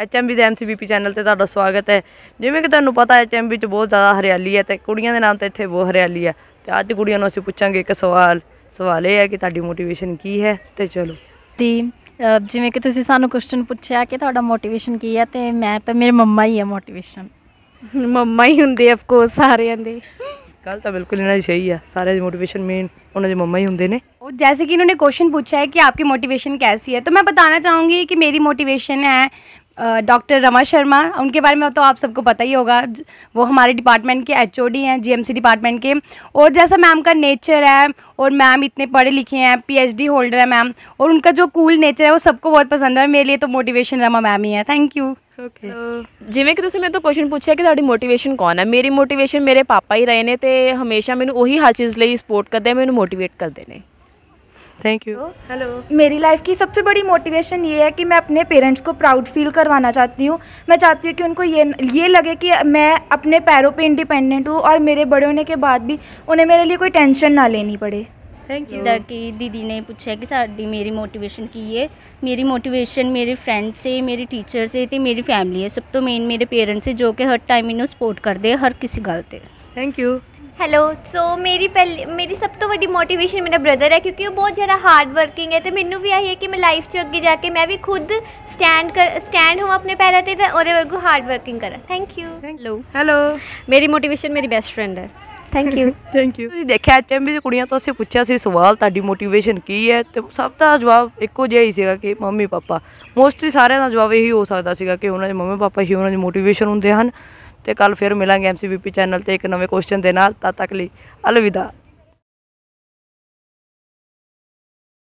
HMB ਦੇ ਐਮਸੀਬੀਪੀ channel ਤੇ ਤੁਹਾਡਾ ਸਵਾਗਤ ਹੈ ਜਿਵੇਂ ਕਿ ਤੁਹਾਨੂੰ ਪਤਾ ਹੈ ਐਚਐਮਬੀ ਚ ਬਹੁਤ ਜ਼ਿਆਦਾ ਹਰਿਆਲੀ ਹੈ ਤੇ ਕੁੜੀਆਂ ਦੇ ਨਾਮ ਤੇ ਇੱਥੇ ਬਹੁਤ ਹਰਿਆਲੀ ਹੈ ਤੇ ਅੱਜ ਕੁੜੀਆਂ ਨੂੰ ਅਸੀਂ ਪੁੱਛਾਂਗੇ ਇੱਕ ਸਵਾਲ ਸਵਾਲ ਇਹ ਹੈ ਕਿ ਤੁਹਾਡੀ ਮੋਟੀਵੇਸ਼ਨ ਕੀ ਹੈ ਤੇ ਚਲੋ ਤੇ ਜਿਵੇਂ ਕਿ ਤੁਸੀਂ ਸਾਨੂੰ ਕੁਐਸਚਨ ਪੁੱਛਿਆ ਕਿ ਤੁਹਾਡਾ ਮੋਟੀਵੇਸ਼ਨ ਕੀ ਹੈ ਤੇ ਮੈਂ ਤਾਂ ਮੇਰੇ ਮੰਮਾ ਹੀ ਹੈ ਮੋਟੀਵੇਸ਼ਨ ਮੰਮਾ ਹੀ ਹੁੰਦੇ ਆਫ ਕੋਰਸ ਸਾਰਿਆਂ ਦੇ ਕੱਲ ਤਾਂ ਬਿਲਕੁਲ ਇਹਨਾਂ ਦੀ ਸਹੀ ਆ ਸਾਰੇ ਦੀ ਮੋਟੀਵੇਸ਼ਨ ਮੇਨ ਉਹਨਾਂ ਦੇ ਮੰਮਾ ਹੀ ਹੁੰਦੇ ਨੇ ਉਹ ਜੈਸੇ ਕਿ ਇਹਨਾਂ ਨੇ ਕੁਐਸਚਨ ਪੁੱਛਿਆ ਹੈ ਕਿ ਆਪਕੀ ਮੋਟੀਵੇਸ਼ਨ ਕੈਸੀ ਹੈ ਤਾਂ ਮੈਂ ਬਤਾਣਾ ਚਾਹੂੰਗੀ ਕਿ ਮੇਰੀ ਮੋਟੀਵੇਸ਼ਨ ਹੈ डॉक्टर रमा शर्मा उनके बारे में तो आप सबको पता ही होगा वो हमारे डिपार्टमेंट के एच हैं जीएमसी डिपार्टमेंट के और जैसा मैम का नेचर है और मैम इतने पढ़े लिखे हैं पीएचडी होल्डर है मैम और उनका जो कूल नेचर है वो सबको बहुत पसंद है और मेरे लिए तो मोटिवेशन रमा मैम ही है थैंक यू ਓਕੇ कि ਕਿ ਤੁਸੀਂ तो क्वेश्चन पूछा कि थोड़ी मोटिवेशन कौन है मेरी ਮੇਰੀ मेरे पापा ही रहे हैं हमेशा मैंने उही हर चीज़ ਹਰ ਚੀਜ਼ ਲਈ ਸਪੋਰਟ ਕਰਦੇ ਮੈਨੂੰ ਮੋਟੀਵੇਟ ਕਰਦੇ थैंक यू हेलो मेरी लाइफ की सबसे बड़ी मोटिवेशन ये है कि मैं अपने पेरेंट्स को प्राउड फील करवाना चाहती हूँ मैं चाहती हूँ कि उनको ये ये लगे कि मैं अपने पैरों पे इंडिपेंडेंट हूँ और मेरे बड़े होने के बाद भी उन्हें मेरे लिए कोई टेंशन ना लेनी पड़े थैंक यू जिदा कि दीदी ने पूछा कि साड़ी मेरी मोटिवेशन की है मेरी मोटिवेशन मेरे फ्रेंड से मेरे टीचर से ते मेरी फैमिली है सब तो मेन मेरे पेरेंट्स से जो कि हर टाइम इन्हों सपोर्ट करते हर किसी गल थैंक यू ਹੈਲੋ ਸੋ ਮੇਰੀ ਪਹਿਲੀ ਮੇਰੀ ਸਭ ਤੋਂ ਵੱਡੀ ਮੋਟੀਵੇਸ਼ਨ ਮੇਰਾ ਬ੍ਰਦਰ ਹੈ ਕਿਉਂਕਿ ਉਹ ਬਹੁਤ ਜ਼ਿਆਦਾ ਹਾਰਡ ਵਰਕਿੰਗ ਹੈ ਤੇ ਮੈਨੂੰ ਵੀ ਆਹੀ ਹੈ ਕਿ ਮੈਂ ਲਾਈਫ 'ਚ ਅੱਗੇ ਜਾ ਕੇ ਮੈਂ ਵੀ ਖੁਦ ਸਟੈਂਡ ਸਟੈਂਡ ਹੋਵਾਂ ਆਪਣੇ ਪੈਰਾਂ ਤੇ ਤੇ ਉਹਦੇ ਵਰਗੂ ਹਾਰਡ ਵਰਕਿੰਗ ਕਰਾਂ ਥੈਂਕ ਯੂ ਹੈਲੋ ਹੈਲੋ ਮੇਰੀ ਮੋਟੀਵੇਸ਼ਨ ਮੇਰੀ ਬੈਸਟ ਫਰੈਂਡ ਹੈ ਥੈਂਕ ਯੂ ਥੈਂਕ ਯੂ ਤੁਸੀਂ ਦੇਖਿਆ ਐਚਐਮ HM ਵਿੱਚ ਕੁੜੀਆਂ ਤੋਂ ਅਸੀਂ ਪੁੱਛਿਆ ਸੀ ਸਵਾਲ ਤੁਹਾਡੀ ਮੋਟੀਵੇਸ਼ਨ ਕੀ ਹੈ ਤੇ ਸਭ ਦਾ ਜਵਾਬ ਇੱਕੋ ਜਿਹਾ ਹੀ ਸੀਗਾ ਕਿ ਮੰਮੀ ਪਾਪਾ ਮੋਸਟਲੀ ਸਾਰਿਆਂ ਦਾ ਜਵਾਬ ਇਹੀ ਹੋ ਸਕਦਾ ਸੀਗਾ ਕਿ ਉਹਨਾਂ ਦੇ ਮੰਮੀ ਪਾਪਾ ਹੀ ਉਹਨਾਂ ਦੀ ਮੋਟੀਵੇਸ਼ਨ ਹੁੰਦੇ ਹਨ ਤੇ ਕੱਲ ਫਿਰ ਮਿਲਾਂਗੇ ਐਮਸੀਬੀਪੀ ਚੈਨਲ ਤੇ ਇੱਕ ਨਵੇਂ ਕੁਐਸਚਨ ਦੇ ਨਾਲ ਤਦ ਤੱਕ ਲਈ ਅਲਵਿਦਾ